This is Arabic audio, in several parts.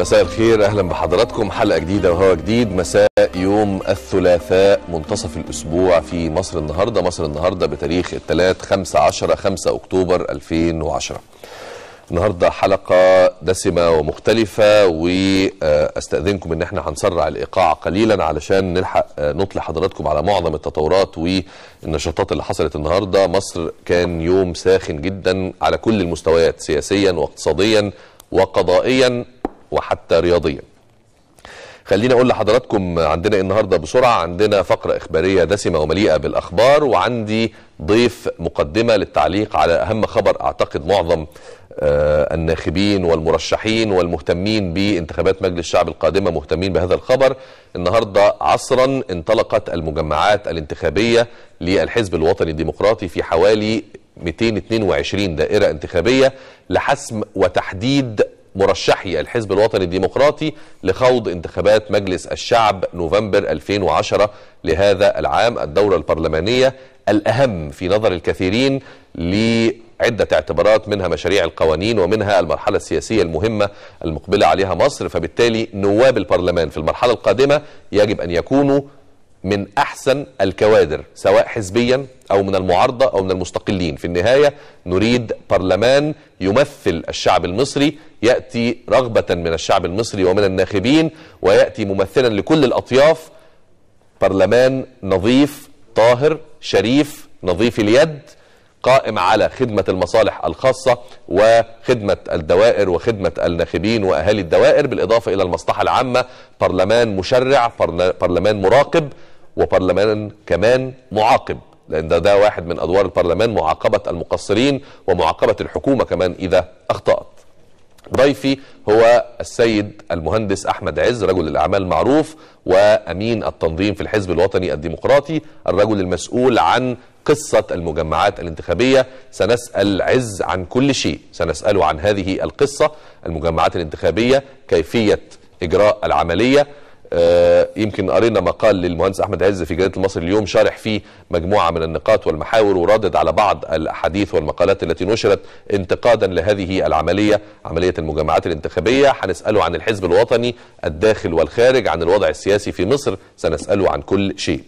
مساء الخير اهلا بحضراتكم حلقه جديده وهو جديد مساء يوم الثلاثاء منتصف الاسبوع في مصر النهارده مصر النهارده بتاريخ الثلاث 5 10 5 اكتوبر 2010 النهارده حلقه دسمه ومختلفه واستاذنكم ان احنا هنسرع الايقاع قليلا علشان نلحق نطلع حضراتكم على معظم التطورات والنشاطات اللي حصلت النهارده مصر كان يوم ساخن جدا على كل المستويات سياسيا واقتصاديا وقضائيا وحتى رياضيا خليني اقول لحضراتكم عندنا إيه النهارده بسرعه عندنا فقره اخباريه دسمه ومليئه بالاخبار وعندي ضيف مقدمه للتعليق على اهم خبر اعتقد معظم آه، الناخبين والمرشحين والمهتمين بانتخابات مجلس الشعب القادمه مهتمين بهذا الخبر النهارده عصرا انطلقت المجمعات الانتخابيه للحزب الوطني الديمقراطي في حوالي 222 دائره انتخابيه لحسم وتحديد مرشحي الحزب الوطني الديمقراطي لخوض انتخابات مجلس الشعب نوفمبر 2010 لهذا العام الدورة البرلمانية الأهم في نظر الكثيرين لعدة اعتبارات منها مشاريع القوانين ومنها المرحلة السياسية المهمة المقبلة عليها مصر فبالتالي نواب البرلمان في المرحلة القادمة يجب أن يكونوا من أحسن الكوادر سواء حزبيا أو من المعارضة أو من المستقلين في النهاية نريد برلمان يمثل الشعب المصري يأتي رغبة من الشعب المصري ومن الناخبين ويأتي ممثلا لكل الأطياف برلمان نظيف طاهر شريف نظيف اليد قائم على خدمة المصالح الخاصة وخدمة الدوائر وخدمة الناخبين وأهالي الدوائر بالإضافة إلى المصلحة العامة برلمان مشرع برلمان مراقب وبرلمان كمان معاقب لان ده, ده واحد من ادوار البرلمان معاقبه المقصرين ومعاقبه الحكومه كمان اذا اخطات ضيفي هو السيد المهندس احمد عز رجل الاعمال معروف وامين التنظيم في الحزب الوطني الديمقراطي الرجل المسؤول عن قصة المجمعات الانتخابية سنسأل عز عن كل شيء سنسأله عن هذه القصة المجمعات الانتخابية كيفية إجراء العملية آه، يمكن قرينا مقال للمهندس احمد عز في جريده المصري اليوم شارح فيه مجموعه من النقاط والمحاور وردد على بعض الاحاديث والمقالات التي نشرت انتقادا لهذه العمليه عمليه المجامعات الانتخابيه هنساله عن الحزب الوطني الداخل والخارج عن الوضع السياسي في مصر سنساله عن كل شيء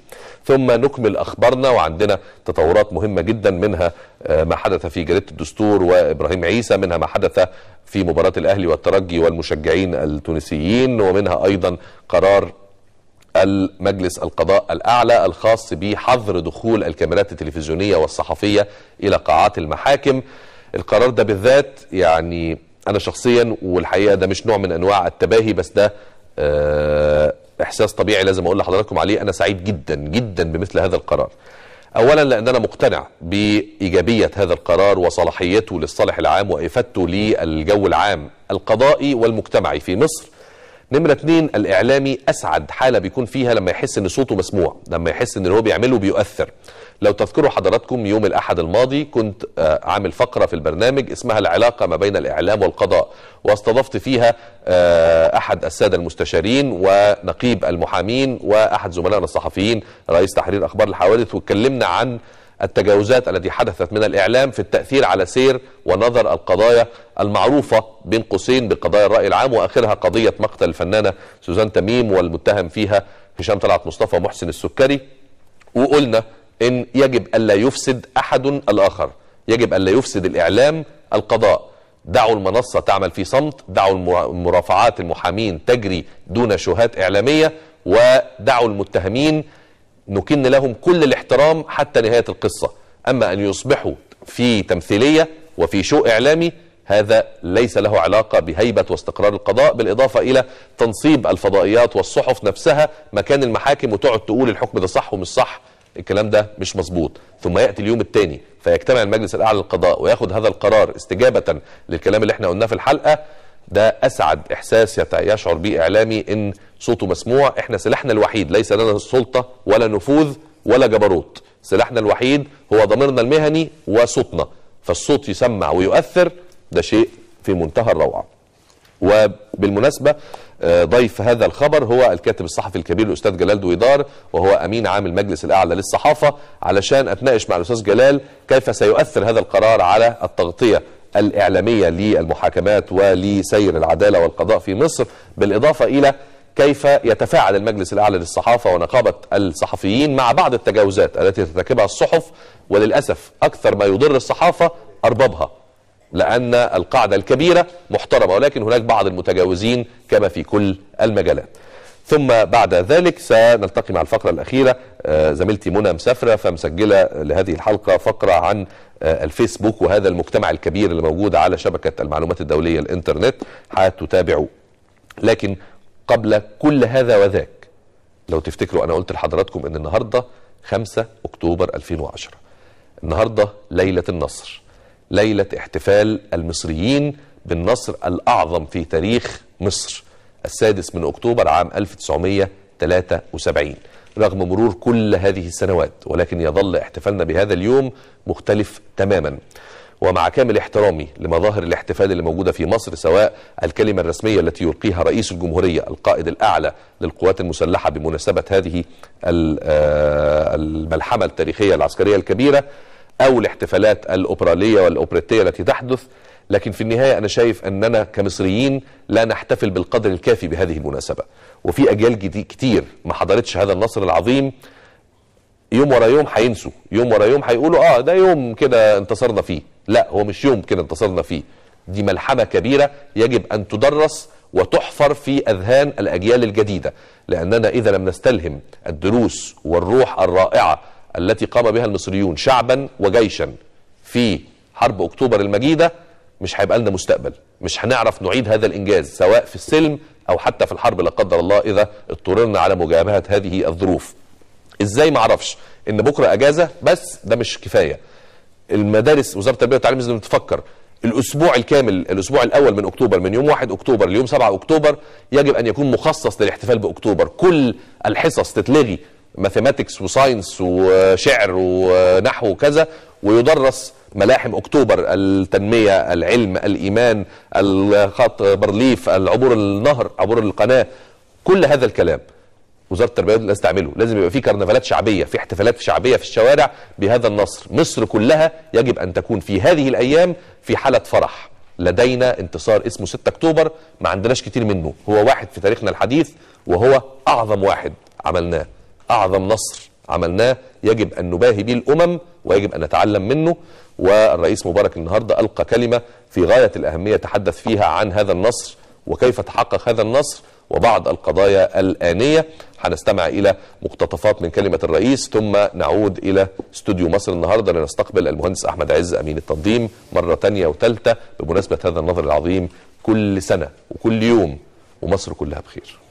ثم نكمل أخبارنا وعندنا تطورات مهمة جدا منها آه، ما حدث في جريدة الدستور وإبراهيم عيسى منها ما حدث في مباراة الأهلي والترجي والمشجعين التونسيين ومنها أيضا قرار المجلس القضاء الأعلى الخاص بحظر دخول الكاميرات التلفزيونية والصحفية إلى قاعات المحاكم القرار ده بالذات يعني أنا شخصيا والحقيقة ده مش نوع من أنواع التباهي بس ده آه احساس طبيعي لازم اقول لحضراتكم عليه انا سعيد جدا جدا بمثل هذا القرار اولا لان انا مقتنع بايجابيه هذا القرار وصلاحيته للصالح العام وافادته للجو العام القضائي والمجتمعي في مصر نمرة اتنين الإعلامي أسعد حالة بيكون فيها لما يحس إن صوته مسموع لما يحس إن اللي هو بيعمله بيؤثر لو تذكروا حضراتكم يوم الأحد الماضي كنت آه، عامل فقرة في البرنامج اسمها العلاقة ما بين الإعلام والقضاء واستضفت فيها آه، أحد السادة المستشارين ونقيب المحامين وأحد زملائنا الصحفيين رئيس تحرير أخبار الحوادث واتكلمنا عن التجاوزات التي حدثت من الإعلام في التأثير على سير ونظر القضايا المعروفة بين قوسين بقضايا الرأي العام وآخرها قضية مقتل الفنانة سوزان تميم والمتهم فيها هشام طلعت مصطفى محسن السكري وقلنا إن يجب ألا يفسد أحد الآخر يجب ألا يفسد الإعلام القضاء دعوا المنصة تعمل في صمت دعوا المرافعات المحامين تجري دون شهات إعلامية ودعوا المتهمين نكن لهم كل الاحترام حتى نهاية القصة أما أن يصبحوا في تمثيلية وفي شو إعلامي هذا ليس له علاقة بهيبة واستقرار القضاء بالإضافة إلى تنصيب الفضائيات والصحف نفسها مكان المحاكم وتقعد تقول الحكم ده صح ومش صح الكلام ده مش مظبوط ثم يأتي اليوم الثاني فيجتمع المجلس الأعلى للقضاء وياخد هذا القرار استجابة للكلام اللي احنا قلناه في الحلقة ده أسعد إحساس يشعر به إعلامي إن صوته مسموع احنا سلاحنا الوحيد ليس لنا السلطه ولا نفوذ ولا جبروت سلاحنا الوحيد هو ضميرنا المهني وصوتنا فالصوت يسمع ويؤثر ده شيء في منتهى الروعه وبالمناسبة آه، ضيف هذا الخبر هو الكاتب الصحفي الكبير الأستاذ جلال دويدار وهو أمين عام المجلس الأعلى للصحافة علشان أتناقش مع الأستاذ جلال كيف سيؤثر هذا القرار على التغطية الإعلامية للمحاكمات ولسير العدالة والقضاء في مصر بالإضافة إلى كيف يتفاعل المجلس الأعلى للصحافة ونقابة الصحفيين مع بعض التجاوزات التي ترتكبها الصحف وللأسف أكثر ما يضر الصحافة أربابها لأن القاعدة الكبيرة محترمة ولكن هناك بعض المتجاوزين كما في كل المجالات ثم بعد ذلك سنلتقي مع الفقرة الأخيرة آه، زميلتي منى مسافرة فمسجلة لهذه الحلقة فقرة عن آه، الفيسبوك وهذا المجتمع الكبير اللي موجود على شبكة المعلومات الدولية الإنترنت هتتابعوا لكن قبل كل هذا وذاك لو تفتكروا أنا قلت لحضراتكم أن النهاردة 5 أكتوبر 2010 النهاردة ليلة النصر ليلة احتفال المصريين بالنصر الأعظم في تاريخ مصر السادس من أكتوبر عام 1973 رغم مرور كل هذه السنوات ولكن يظل احتفالنا بهذا اليوم مختلف تماما ومع كامل احترامي لمظاهر الاحتفال اللي موجودة في مصر سواء الكلمة الرسمية التي يلقيها رئيس الجمهورية القائد الأعلى للقوات المسلحة بمناسبة هذه آه، الملحمة التاريخية العسكرية الكبيرة أو الاحتفالات الأوبرالية والأوبريتية التي تحدث لكن في النهاية أنا شايف أننا كمصريين لا نحتفل بالقدر الكافي بهذه المناسبة وفي أجيال كتير ما حضرتش هذا النصر العظيم يوم ورا يوم هينسوا يوم ورا يوم هيقولوا اه ده يوم كده انتصرنا فيه لا هو مش يمكن انتصرنا فيه دي ملحمة كبيرة يجب أن تدرس وتحفر في أذهان الأجيال الجديدة لأننا إذا لم نستلهم الدروس والروح الرائعة التي قام بها المصريون شعبا وجيشا في حرب أكتوبر المجيدة مش هيبقى لنا مستقبل مش هنعرف نعيد هذا الإنجاز سواء في السلم أو حتى في الحرب لا قدر الله إذا اضطررنا على مجابهة هذه الظروف إزاي معرفش إن بكرة أجازة بس ده مش كفاية المدارس وزاره التربيه والتعليم لازم تفكر الاسبوع الكامل الاسبوع الاول من اكتوبر من يوم 1 اكتوبر ليوم 7 اكتوبر يجب ان يكون مخصص للاحتفال باكتوبر كل الحصص تتلغي ماثيماتكس وساينس وشعر ونحو وكذا ويدرس ملاحم اكتوبر التنميه العلم الايمان الخط برليف العبور النهر عبور القناه كل هذا الكلام وزاره التربيه والتربيه تعمله لازم يبقى في كرنفالات شعبيه في احتفالات شعبيه في الشوارع بهذا النصر مصر كلها يجب ان تكون في هذه الايام في حاله فرح لدينا انتصار اسمه 6 اكتوبر ما عندناش كتير منه هو واحد في تاريخنا الحديث وهو اعظم واحد عملناه اعظم نصر عملناه يجب ان نباهي به الامم ويجب ان نتعلم منه والرئيس مبارك النهارده القى كلمه في غايه الاهميه تحدث فيها عن هذا النصر وكيف تحقق هذا النصر وبعض القضايا الآنية هنستمع إلى مقتطفات من كلمة الرئيس ثم نعود إلى استوديو مصر النهاردة لنستقبل المهندس أحمد عز أمين التنظيم مرة تانية وثالثة بمناسبة هذا النظر العظيم كل سنة وكل يوم ومصر كلها بخير